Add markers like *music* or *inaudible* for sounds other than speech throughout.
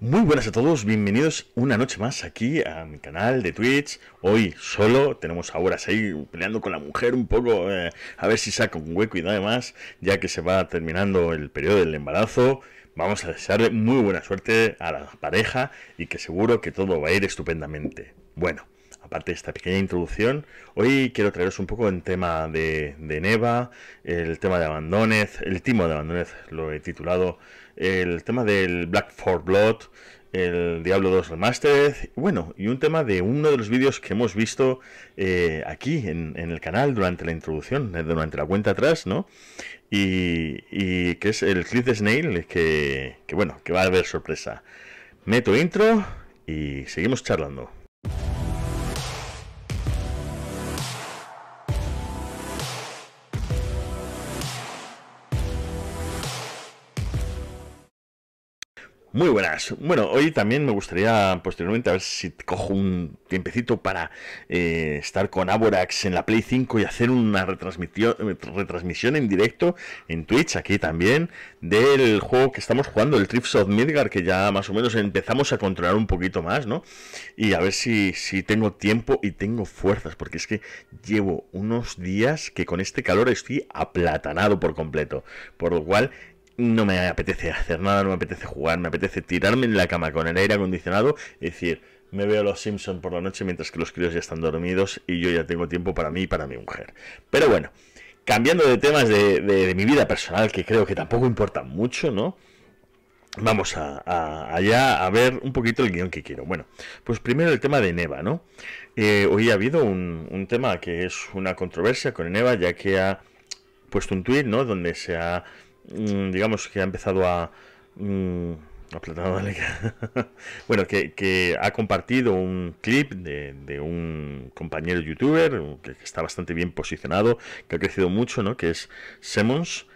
Muy buenas a todos, bienvenidos una noche más aquí a mi canal de Twitch. Hoy solo, tenemos a Horas ahí peleando con la mujer un poco, eh, a ver si saca un hueco y nada más, ya que se va terminando el periodo del embarazo. Vamos a desearle muy buena suerte a la pareja y que seguro que todo va a ir estupendamente. Bueno, aparte de esta pequeña introducción, hoy quiero traeros un poco en tema de, Neva, el tema de Abandonez, el timo de Abandonez lo he titulado, el tema del Black for Blood, el Diablo 2 Remastered, bueno, y un tema de uno de los vídeos que hemos visto eh, aquí en, el canal durante la introducción, eh, durante la cuenta atrás, ¿no? Y, que es el clip de Snail, que, que bueno, que va a haber sorpresa. Meto intro y seguimos charlando. Muy buenas. Bueno, hoy también me gustaría posteriormente a ver si cojo un tiempecito para eh, estar con Aborax en la Play 5 y hacer una retransmisión en directo en Twitch aquí también del juego que estamos jugando, el Trips of Midgar, que ya más o menos empezamos a controlar un poquito más, ¿no? Y a ver si, si tengo tiempo y tengo fuerzas, porque es que llevo unos días que con este calor estoy aplatanado por completo, por lo cual no me apetece hacer nada, no me apetece jugar, me apetece tirarme en la cama con el aire acondicionado y decir, me veo a los Simpson por la noche mientras que los críos ya están dormidos y yo ya tengo tiempo para mí y para mi mujer. Pero bueno, cambiando de temas de, mi vida personal, que creo que tampoco importa mucho, ¿no? Vamos a, allá a ver un poquito el guión que quiero. Bueno, pues primero el tema de Neva, ¿no? Eh, hoy ha habido un, un tema que es una controversia con Neva, ya que ha puesto un tuit, ¿no? Donde se ha Mm, digamos, que ha empezado a... Mm, *laughs* bueno, que, ha compartido un clip de, un compañero youtuber que, está bastante bien posicionado, que ha crecido mucho, ¿no? Que es Semons.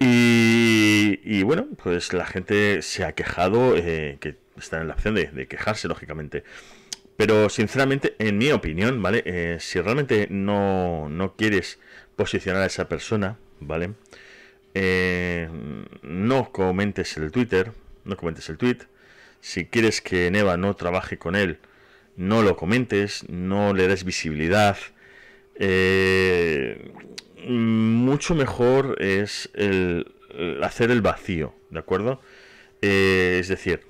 Y, bueno, pues la gente se ha quejado, eh, que está en la opción de, quejarse, lógicamente. Pero sinceramente, en mi opinión, ¿vale? Eh, si realmente no, no quieres posicionar a esa persona, ¿vale? vale eh, no comentes el Twitter, no comentes el tweet. Si quieres que Neva no trabaje con él, no lo comentes, no le des visibilidad. Eh, mucho mejor es el, hacer el vacío, ¿de acuerdo? Eh, es decir,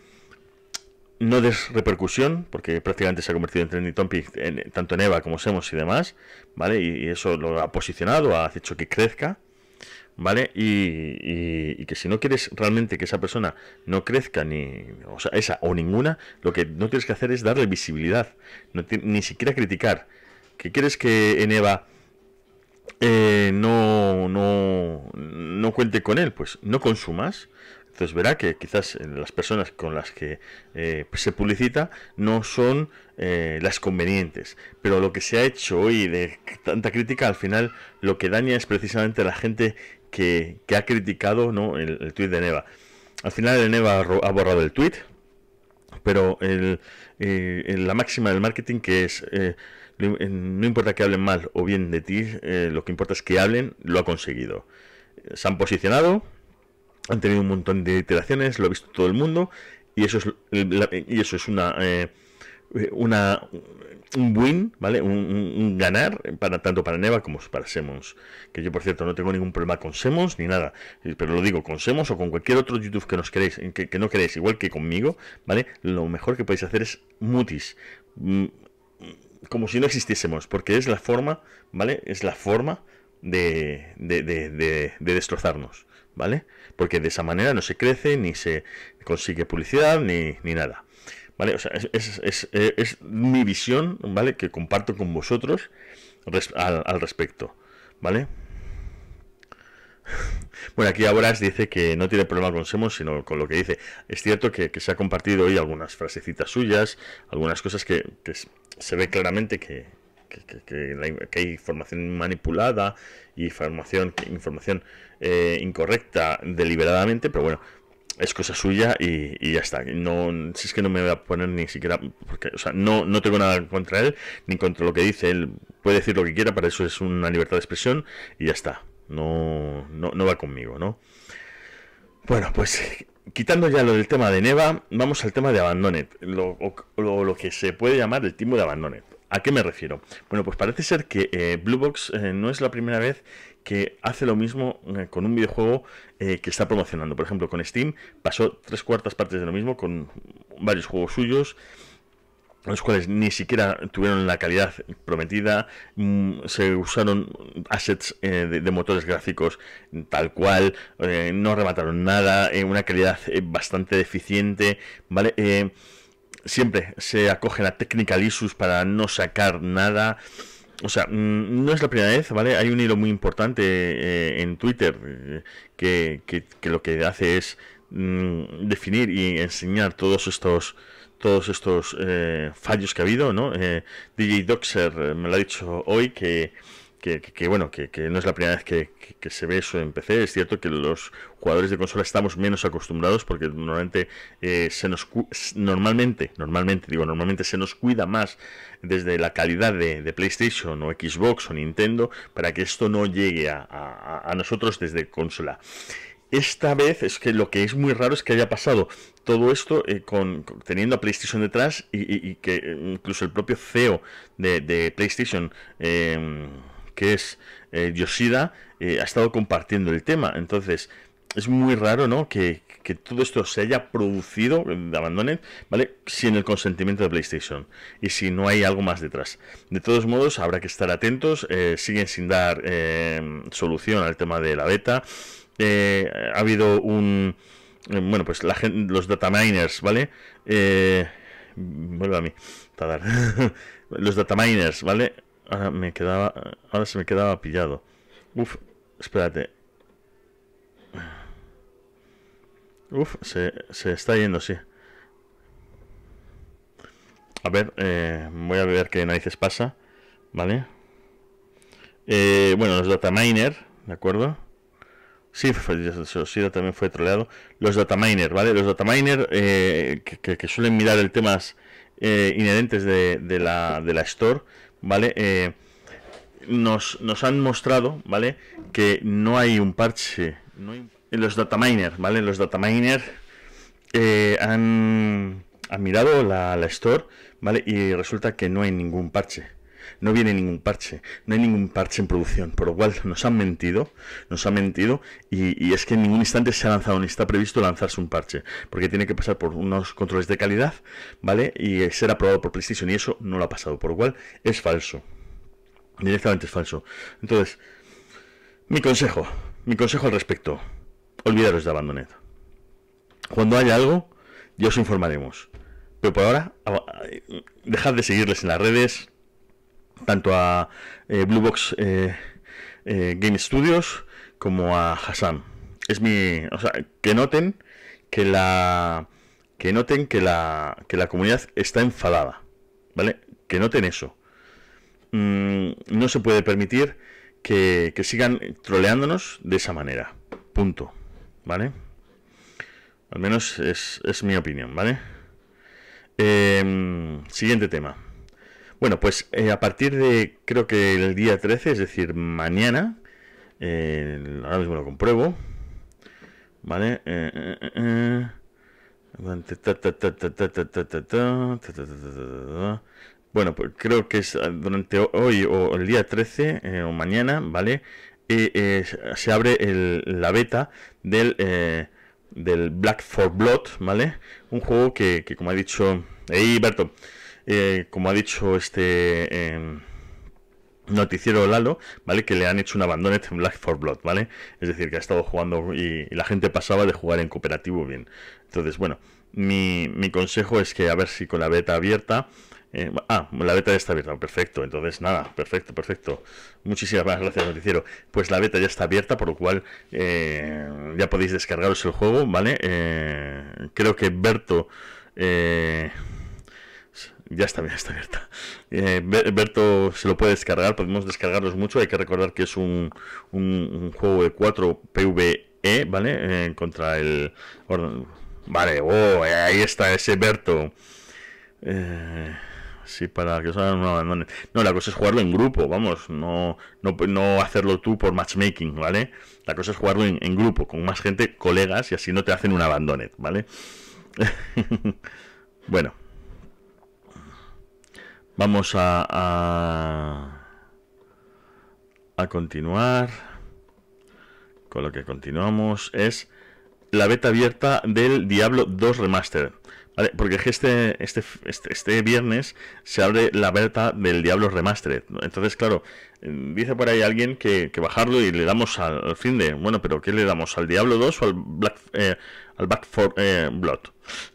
no des repercusión, porque prácticamente se ha convertido en trending topic tanto Neva como Semos y demás, ¿vale? y, eso lo ha posicionado, ha hecho que crezca, ¿vale? Y, y, que si no quieres realmente que esa persona no crezca, ni, o sea, esa o ninguna, lo que no tienes que hacer es darle visibilidad, ni siquiera criticar. ¿Qué quieres que en Eva eh, no, no, no cuente con él? Pues no consumas. Entonces verá que quizás eh, las personas con las que eh, pues se publicita no son eh, las convenientes. Pero lo que se ha hecho hoy de tanta crítica, al final lo que daña es precisamente la gente que, ha criticado ¿no? el, tuit de Neva. Al final Neva ha borrado el tuit, pero el, la máxima del marketing que es... no importa que hablen mal o bien de ti, lo que importa es que hablen, lo ha conseguido. Se han posicionado, han tenido un montón de iteraciones, lo ha visto todo el mundo y eso es, y eso es una, eh, una un win, ¿vale? Un, ganar para tanto para Neva como para Semons. Que yo, por cierto, no tengo ningún problema con Semons ni nada. Eh, pero lo digo, con Semons o con cualquier otro YouTube que nos queréis, que, que no queréis, igual que conmigo, ¿vale? Lo mejor que podéis hacer es mutis. Mm, como si no existiésemos. Porque es la forma, ¿vale? Es la forma de, de, de destrozarnos. ¿vale? Porque de esa manera no se crece, ni se consigue publicidad, ni, nada. ¿Vale? es, mi visión, ¿vale? Que comparto con vosotros al, respecto, ¿vale? *laughs* Bueno, aquí ahora dice que no tiene problema con Semos, sino con lo que dice. Es cierto que, se ha compartido hoy algunas frasecitas suyas, algunas cosas que, se ve claramente que, hay información manipulada y información, información eh, incorrecta deliberadamente, pero bueno, es cosa suya y, ya está. No, si es que no me voy a poner ni siquiera, porque, o sea, no, tengo nada contra él, ni contra lo que dice. Él puede decir lo que quiera, para eso es una libertad de expresión y ya está. No, no, no va conmigo, ¿no? Bueno, pues quitando ya lo del tema de Neva, vamos al tema de Abandonet, lo, lo, que se puede llamar el timo de Abandonet. ¿A qué me refiero? Bueno, pues parece ser que eh, Blue Box eh, no es la primera vez que hace lo mismo eh, con un videojuego eh, que está promocionando. Por ejemplo, con Steam pasó tres cuartas partes de lo mismo con varios juegos suyos los cuales ni siquiera tuvieron la calidad prometida, mm, se usaron assets eh, de, motores gráficos tal cual, no remataron nada, una calidad bastante deficiente, ¿vale? siempre se acogen la technical issues para no sacar nada o sea, mm, no es la primera vez, ¿vale? Hay un hilo muy importante eh, en Twitter eh, que, lo que hace es mm, definir y enseñar todos estos todos estos eh, fallos que ha habido, ¿no? DJ Doxer me lo ha dicho hoy que que, bueno, que, no es la primera vez que, se ve eso en PC. Es cierto que los jugadores de consola estamos menos acostumbrados porque normalmente eh, se nos normalmente, normalmente, digo, normalmente se nos cuida más desde la calidad de, PlayStation o Xbox o Nintendo para que esto no llegue a, nosotros desde consola. Esta vez es que lo que es muy raro es que haya pasado todo esto eh, con, teniendo a PlayStation detrás y, que eh, incluso el propio CEO de, PlayStation que es eh, Yoshida, eh, ha estado compartiendo el tema. Entonces, es muy raro, ¿no? Que, todo esto se haya producido, eh, de Abandoned, ¿vale? Sin el consentimiento de PlayStation y si no hay algo más detrás. De todos modos, habrá que estar atentos. siguen sin dar solución al tema de la beta. ha habido un. Bueno, pues los dataminers, ¿vale? Vuelvo a mí, *laughs* los dataminers, ¿vale? Ahora me quedaba. Ahora se me quedaba pillado. Uf, espérate. Uf, se, se está yendo, sí. A ver, eh, voy a ver qué narices pasa. ¿Vale? Eh, bueno, los data miner, ¿de acuerdo? Sí, sí, también fue troleado. Los dataminer, ¿vale? Los dataminer eh, que, suelen mirar el temas inherentes de, de, la, de la store ¿vale? Eh, nos, nos, han mostrado, ¿vale? Que no hay un parche. en Los dataminer, ¿vale? Los dataminer eh, han, han, mirado la, la store, ¿vale? Y resulta que no hay ningún parche. No viene ningún parche, no hay ningún parche en producción, por lo cual nos han mentido, nos han mentido y, es que en ningún instante se ha lanzado ni está previsto lanzarse un parche, porque tiene que pasar por unos controles de calidad, ¿vale? Y ser aprobado por PlayStation y eso no lo ha pasado, por lo cual es falso. Directamente es falso. Entonces, mi consejo, mi consejo al respecto, olvidaros de Abandoned. Cuando haya algo, ya os informaremos. Pero por ahora, dejad de seguirles en las redes, tanto a eh, Blue Box eh, eh, Game Studios como a Hassan. Es mi. O sea, que noten que la. Que noten que la, que la comunidad está enfadada. ¿Vale? Que noten eso. Mm, no se puede permitir que, que sigan troleándonos de esa manera. Punto. ¿Vale? Al menos es, es mi opinión, ¿vale? Em, siguiente tema. Bueno, pues a partir de creo que el día 13, es decir, mañana, ahora mismo lo compruebo, ¿vale? Bueno, pues creo que es durante hoy o el día 13 o mañana, ¿vale? se abre el, la beta del, Black for Blood, ¿vale? Un juego que, que como ha dicho... ¡Ey, Berto! Eh, como ha dicho este em, noticiero Lalo, ¿vale? Que le han hecho un abandonet en Black for Blood, ¿vale? Es decir, que ha estado jugando y, la gente pasaba de jugar en cooperativo bien. Entonces, bueno, mi, consejo es que a ver si con la beta abierta... Eh, ah, la beta ya está abierta, perfecto. Entonces, nada, perfecto, perfecto. Muchísimas gracias, noticiero. Pues la beta ya está abierta, por lo cual eh, ya podéis descargaros el juego, ¿vale? creo que Berto... Ya está bien, está abierta. Eh, Berto se lo puede descargar, podemos descargarlos mucho. Hay que recordar que es un, un, juego de 4 PvE, ¿vale? Eh, contra el. Vale, oh, eh, ahí está ese Berto. Eh, sí, para que os hagan un no, no, la cosa es jugarlo en grupo, vamos, no, no, no hacerlo tú por matchmaking, ¿vale? La cosa es jugarlo en, en grupo, con más gente, colegas, y así no te hacen un abandonet, ¿vale? *laughs* bueno. Vamos a, a, continuar. Con lo que continuamos es la beta abierta del Diablo 2 Remaster. ¿Vale? Porque este, este, este, este, viernes se abre la beta del Diablo Remastered. Entonces, claro, eh, dice por ahí alguien que, bajarlo y le damos al, fin de. Bueno, pero ¿qué le damos? ¿Al Diablo 2 o al Black, eh, al Back for eh, Blood?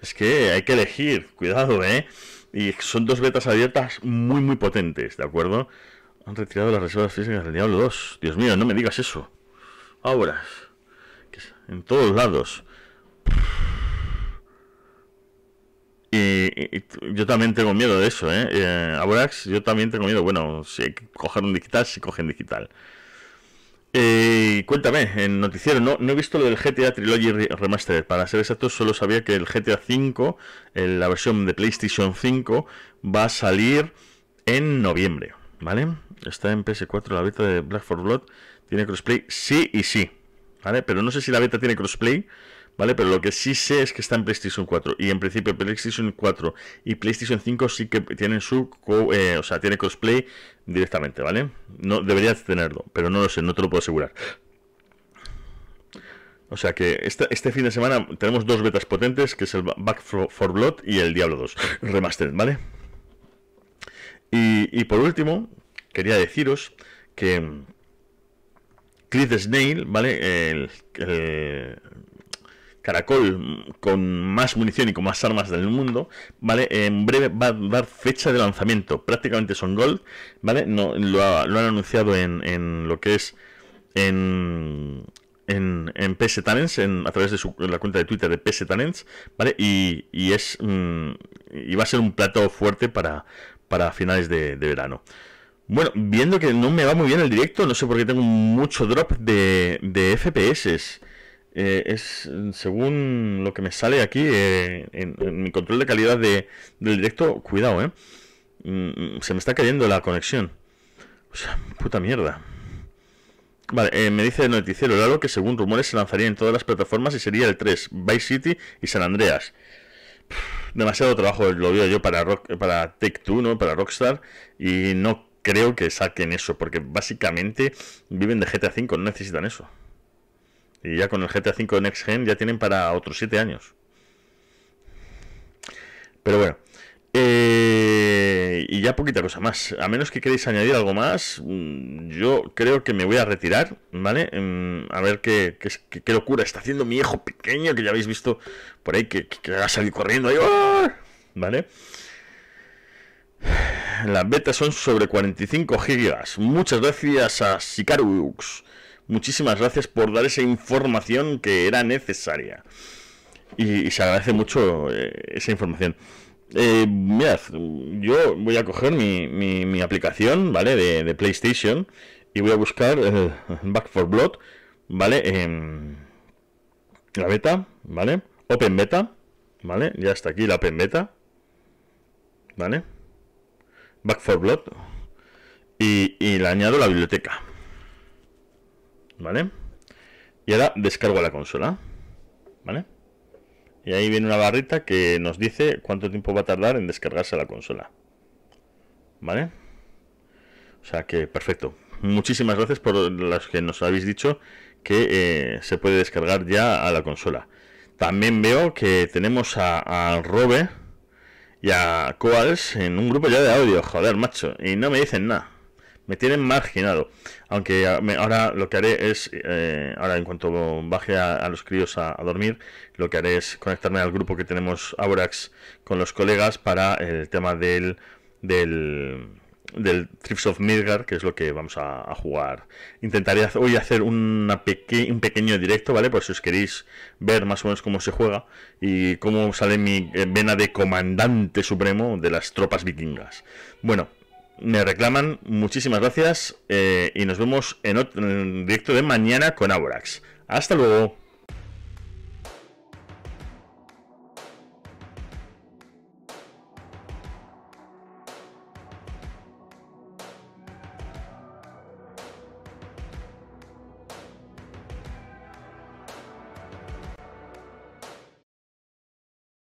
Es que hay que elegir, cuidado, ¿eh? Y son dos betas abiertas muy, muy potentes, ¿de acuerdo? Han retirado las reservas físicas del Diablo 2. Dios mío, no me digas eso. Ahora, en todos lados. Y, yo también tengo miedo de eso, ¿eh? ¿eh? yo también tengo miedo. Bueno, si coger un digital, si cogen digital. Eh, cuéntame, en noticiero, no, he visto lo del GTA Trilogy Remastered. Para ser exacto, solo sabía que el GTA 5, eh, la versión de PlayStation 5, va a salir en noviembre. ¿Vale? Está en PS4 la beta de Black for Blood. Tiene crossplay, sí y sí. ¿Vale? Pero no sé si la beta tiene crossplay ¿vale? Pero lo que sí sé es que está en PlayStation 4 y en principio PlayStation 4 y PlayStation 5 sí que tienen su, eh, o sea, tiene cosplay directamente, ¿vale? No deberías tenerlo, pero no lo sé, no te lo puedo asegurar. O sea que este, este fin de semana tenemos dos betas potentes, que es el Back for Blood y el Diablo 2 *laughs* Remastered, ¿vale? Y, por último, quería deciros que Cliff Snail, ¿vale? el Caracol mm, con más munición y con más armas del mundo, ¿vale? En breve va a dar fecha de lanzamiento, prácticamente son gold, ¿vale? No, lo, han anunciado en, lo que es en, PS Talents, a través de la cuenta de Twitter de PS Talents, ¿vale? Y, es, mm, va a ser un plato fuerte para, para finales de, verano. Bueno, viendo que no me va muy bien el directo, no sé por qué tengo mucho drop de, de FPS. Eh, es mm, según lo que me sale aquí eh, en, mi control de calidad de, del directo, cuidado, eh. Mm, mm, se me está cayendo la conexión. O sea, puta mierda. Vale, eh, me dice el noticiero Lalo que según rumores se lanzaría en todas las plataformas y sería el 3, Vice City y San Andreas. demasiado trabajo lo veo yo para, rock, para Take Two, ¿no? Para Rockstar. Y no creo que saquen eso, porque básicamente viven de GTA V, no necesitan eso. Y ya con el GTA V Next Gen ya tienen para otros 7 años. Pero bueno. Eh, y ya poquita cosa más. A menos que queréis añadir algo más, mm, yo creo que me voy a retirar, ¿vale? Mm, a ver qué, locura está haciendo mi hijo pequeño, que ya habéis visto por ahí, que, va ha salido corriendo ahí. ¡ah! ¿Vale? Las betas son sobre 45 gigas. Muchas gracias a Sicarux muchísimas gracias por dar esa información que era necesaria. Y, se agradece mucho eh, esa información. Eh, mirad, yo voy a coger mi, aplicación, ¿vale? De, PlayStation y voy a buscar Back for Blood, ¿vale? la beta, ¿vale? Open beta, ¿vale? Ya está aquí la open beta, ¿vale? Back for Blood. Y, y le añado la biblioteca, ¿Vale? Y ahora descargo la consola. ¿Vale? Y ahí viene una barrita que nos dice cuánto tiempo va a tardar en descargarse la consola. ¿Vale? O sea que perfecto. Muchísimas gracias por las que nos habéis dicho que eh, se puede descargar ya a la consola. También veo que tenemos a, a Robe y a Coals en un grupo ya de audio. Joder, macho. Y no me dicen nada me tienen marginado. Aunque ah, ahora lo que haré es, eh, ahora en cuanto baje a, los críos a, dormir, lo que haré es conectarme al grupo que tenemos Aurax con los colegas para el tema del, del, del of Midgar, que es lo que vamos a, jugar. Intentaré hoy hacer un pequeño directo, ¿vale? Por si os queréis ver más o menos cómo se juega y cómo sale mi eh, vena de comandante supremo de las tropas vikingas. Bueno, me reclaman, muchísimas gracias eh, y nos vemos en, otro, directo de mañana con Aborax Hasta luego.